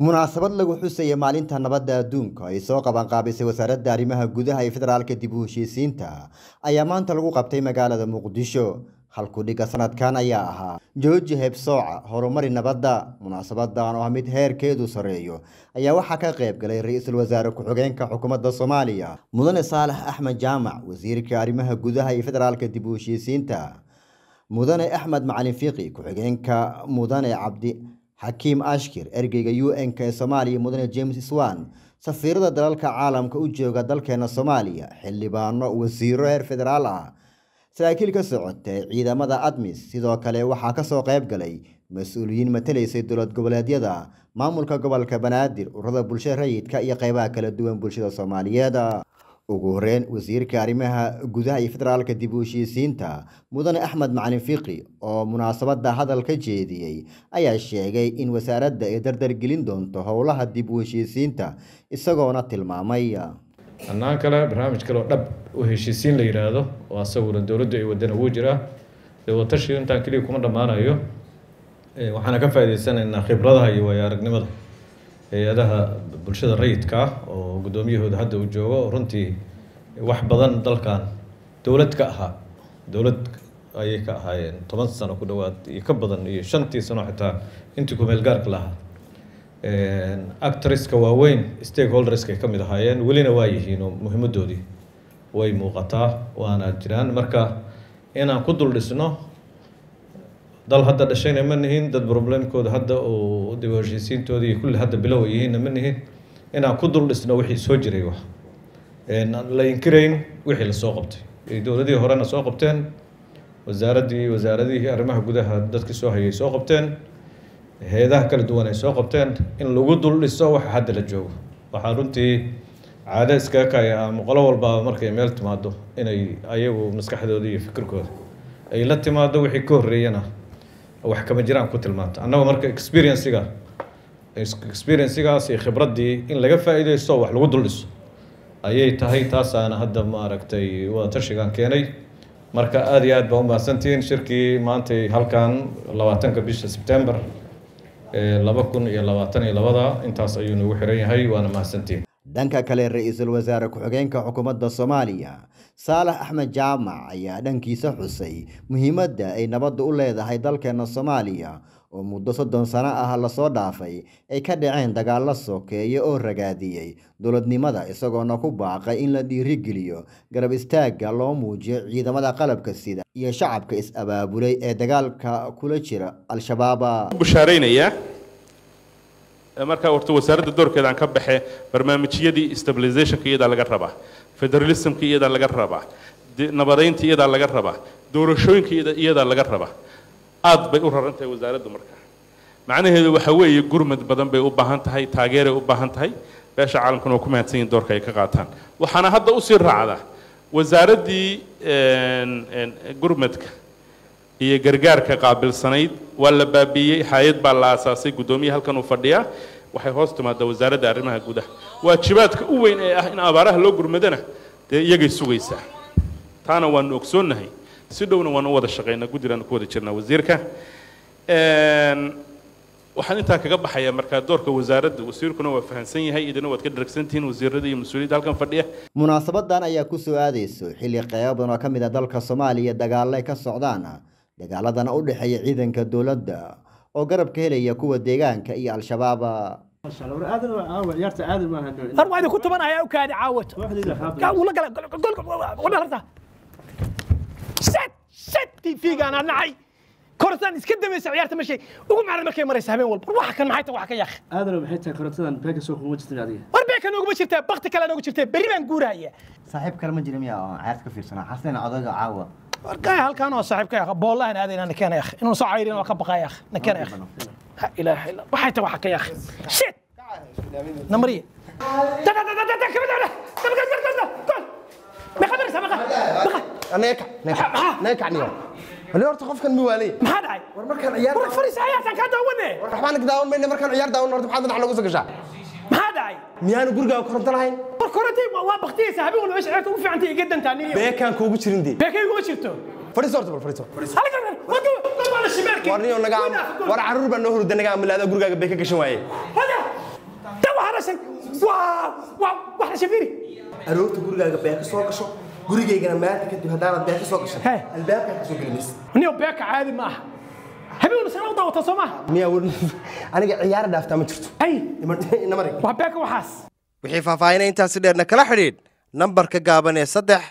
munaasabad lagu xusaya maalinta nabadda adduunka ay soo qabanqaabisay wasaaradda arrimaha gudaha ee federaalka dib u heshiisiinta ayaa maanta lagu qabtay magaalada muqdisho halkudhiga sanadkan ayaa ahaa jooji hebsooca horumari nabadda munaasabadan oo ah mid heerkeedu sarreeyo ayaa waxaa ka qayb galay ra-iisul wasaare ku-xigeenka xukuumadda soomaaliya mudane saalax axmed jaamac wasiirka arrimaha gudaha ee federaalka dib u heshiisiinta mudane axmed macalin fiiqi ku-xigeenka mudane cabdi xakiim ashkir ergeyga u n k ee soomaaliya mudane james swan safiirada dalalka caalamka u jooga dalkeena soomaaliya xildhibaano wasiiro heer federaal ah saraakiil ka socota ciidamada admis sidoo kale waxaa kasoo qayb galay mas-uuliyiin matalaysay dowlad goboleedyada maamulka gobolka banaadir ururada bulshada rayidka iyo qeybaha kala duwan bulshada soomaaliyeed ugu horeyn wasiirka arrimaha gudaha iyo federaalka dib u heshiisiinta mudane axmed macalin fiqi oo munaasabadda hadal ka jeediyey ayaa sheegay in wasaaradda ay dardargelin doonto howlaha dib u heshiisiinta isagoona tilmaamay annaan kale barnaamij kale oo dhab u heshiisiin la yidhaahdo oo asaguna dowladdu ay wadana wuu jiraa dowatashi intaan keliya kuma dhammaanayo waxaana ka faa'idaysanaynaa khibradaha iyo waayo aragnimada hay-adaha bulshada rayidka ah oo guddoomiyahooda hadda uu joogo runtii wax badan dalkan dowlad ka ahaa dowlad ayay ka ahaayeen toban sano ku dhowaad iyo ka badan iyo shantii sano xitaa intii ku meelgaarka lahaa actorska waaweyn stakeholderskay ka mid ahaayeen welina waa yihiin oo muhiimaddoodii way muuqataa waana jiraan marka inaan ku dul dhisno دل هدا دشين من هين دد بروبلم كود هدا ودوجيسين تودي كل هدا بلو يهين من هين إن أكدر لسنا وحي سجري وح إن لا ينكرين وحي للسوقبت يدور دي هرنا سوقبتين وزارة دي وزارة دي هي أرمها جودة هدد كسوها هي سوقبتين هذا كل دوانة سوقبتين إن لوجود للسوا حد للجو وحارنتي عادة سكاكا يا مقلوب الباب مركي ميلت ما دو إن أي أيه ومسكح دي فكركو أي لا تما دو وحي كور ريانا wax kama jiraan ku tilmaanta annaga marka experiencega experiencgaas iyo khibraddii in laga faa wax lagu dul ayay tahay taasaana hadda maaragtay wadatashigan keenay marka aada iyo aad baa umahadsantihiin shirkii maantay halkan labaatanka bisha sebtember laba kun iyo labaatan iyo labada intaas ayuu nagu xiran yahay waana mahadsantihiin dhanka kale ra-iisul wasaare ku-xigeenka xukuumadda soomaaliya saalax axmed jaamac ayaa dhankiisa xusay muhiimadda ay nabadda u leedahay dalkeenna soomaaliya oo muddo soddon sano ah lasoo dhaafay ay ka dhaceen dagaallo sokeeye oo ragaadiyey dowladnimada isagoona ku baaqay in la dhiirigeliyo garab istaagga loo muujiyo ciidamada qalabka sida iyo shacabka is-abaabulay ee dagaalka kula jira al-shabaaba markaa warto wasaaradda doorkeeda aan ka baxe barnaamijyadii stabilizationka iyadaa laga rabaa federalismka iyadaa laga rabaa nabadaynta iyadaa laga rabaa doorashooyinka iyadaa laga rabaa aad bay u rarantahay wasaaraddu markaa macnaheedu waxaa weeye gurmad badan bay u baahan tahay taageeray u baahan tahay beesha caalamkuna waa ku mahadsan yihin doorka ay ka qaataan waxaana hadda usii raacdaa wasaaraddii gurmadka iyo gargaarka qaabilsanayd waa la baabiiyey hay-ad baa la aasaasay guddoomiya halkan uu fadhiyaa waxay hoos timaaddaa wasaaradda arrimaha gudaha waajibaadka u weyn ee ah in abaaraha loo gurmadana dee iyagay sugaysaa taana waanu ogsoonnahay si dhowna waanu u wada shaqaynaa guddigaanu ku wada jirnaa wasiirka waxaan intaa kaga baxayaa markaa doorka wasaaradda wasiirkuna waa fahansan yahay idina waad ka dharagsantihiin wasiirada iyo mas-uuliyadda halkan fadhiya munaasabadan ayaa ku soo aadayso xilli qeybadan oo ka mid a ah dalka soomaaliya dagaalla ka socdaan dagaaladan u dhexeeya ciidanka dowladda oo garab ka helaya kuwa deegaanka iyo al-shabaab كورتان اسكت دمي سعيارة مشي وقوم على المركب مريس هبين والله روح كان معي توحك يا أخي هذا لو بحيتها كورتان بيك سوق موجة العادية وربيك أنا وقبل شرتها بختك أنا وقبل شرتها بريبان قورا هي صاحب كلام جريم يا عيارتك في سنة حسنا عضاق عاوة أركان هل كانوا صاحب كيا بولا أنا هذا أنا كان يا أخي إنه صعيرين وقب قايا أخي أنا كان يا أخي لا إله إلا الله بحيت وحكي يا أخي شيت نمرية تا تا تا تا تا تا كم ده تا بقى بقى بقى ما خبر سبقة بقى نيكا نيكا نيكا نيكا اللي ورد خوف كان موالي ما هذا أي ورمر كان عيار ورد فريسة عيار سان كان دهوني ورد حبانك داون مني مركان عيار داون ورد حبانك داون ورد حبانك داون ورد حبانك داون ورد حبانك داون ورد حبانك داون ورد حبانك داون كرتي وابختي سحبي ولا ايش عيتو في عندي جدا ثاني بي كان كوغو جيرين دي بي كان كوغو جيرتو فريزورت بول فريزورت هلا كان وانا شمال كي ورني ونغا ورا عرور بنو هرد نغا ملاد غورغا بي كان كشن وايه هدا تو هرسن وا وا واحد شفيري اروت غورغا بي كان سوكش غورغا غنا مات كتو هدار بي كان سوكش الباب كان كشن جريس ونيو بي كان عادي ما حبيبي انا سنه وضوء تصومه مية ون انا قاعد عيار دافتا ما شفته اي انا مريض وحبيك وحاس wixii faahfaahina intaasi dheerna kala xidhiidh nambarka gaaban ee saddex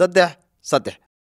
saddex saddex